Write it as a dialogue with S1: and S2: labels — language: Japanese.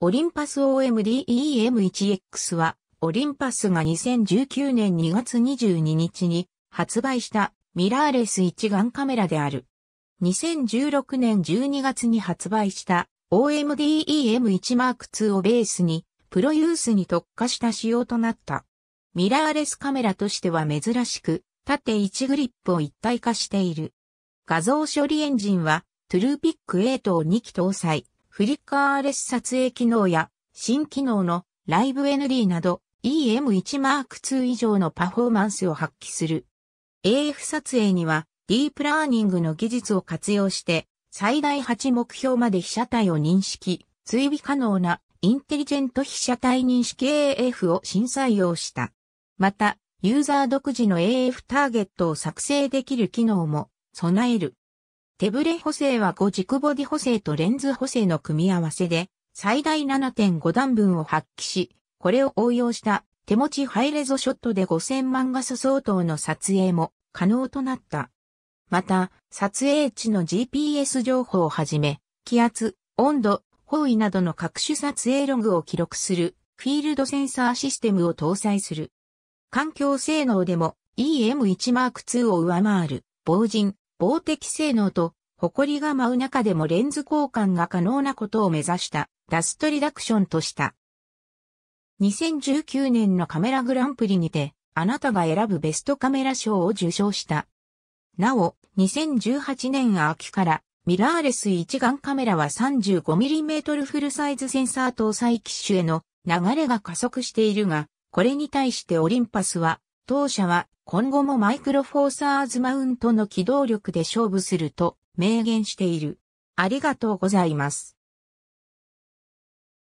S1: オリンパス OMDEM1X は、オリンパスが2019年2月22日に発売したミラーレス一眼カメラである。2016年12月に発売した OMDEM1 m 2 II をベースに、プロユースに特化した仕様となった。ミラーレスカメラとしては珍しく、縦1グリップを一体化している。画像処理エンジンは、トゥルーピック8を2機搭載。フリッカーレス撮影機能や新機能のライブ ND など EM1M2 以上のパフォーマンスを発揮する。AF 撮影にはディープラーニングの技術を活用して最大8目標まで被写体を認識、追尾可能なインテリジェント被写体認識 AF を新採用した。また、ユーザー独自の AF ターゲットを作成できる機能も備える。手ブレ補正は5軸ボディ補正とレンズ補正の組み合わせで、最大7.5段分を発揮し、これを応用した手持ちハイレゾショットで5000万画素相当の撮影も可能となった。また、撮影地の GPS 情報をはじめ、気圧、温度、方位などの各種撮影ログを記録するフィールドセンサーシステムを搭載する。環境性能でも EM1 マーク2 II を上回る防塵、防滴性能と、埃が舞う中でもレンズ交換が可能なことを目指したダストリダクションとした。2019年のカメラグランプリにて、あなたが選ぶベストカメラ賞を受賞した。なお、2018年秋から、ミラーレス一眼カメラは 35mm フルサイズセンサー搭載機種への流れが加速しているが、これに対してオリンパスは、当社は今後もマイクロフォーサーズマウントの機動力で勝負すると明言している。ありがとうございます。